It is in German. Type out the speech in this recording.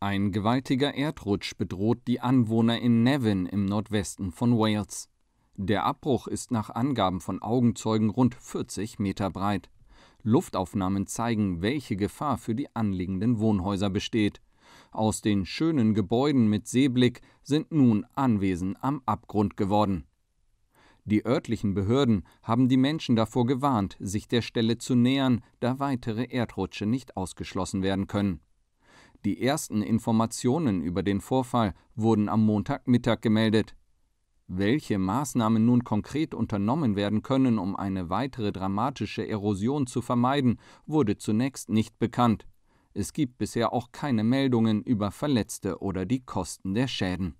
Ein gewaltiger Erdrutsch bedroht die Anwohner in Nevin im Nordwesten von Wales. Der Abbruch ist nach Angaben von Augenzeugen rund 40 Meter breit. Luftaufnahmen zeigen, welche Gefahr für die anliegenden Wohnhäuser besteht. Aus den schönen Gebäuden mit Seeblick sind nun Anwesen am Abgrund geworden. Die örtlichen Behörden haben die Menschen davor gewarnt, sich der Stelle zu nähern, da weitere Erdrutsche nicht ausgeschlossen werden können. Die ersten Informationen über den Vorfall wurden am Montagmittag gemeldet. Welche Maßnahmen nun konkret unternommen werden können, um eine weitere dramatische Erosion zu vermeiden, wurde zunächst nicht bekannt. Es gibt bisher auch keine Meldungen über Verletzte oder die Kosten der Schäden.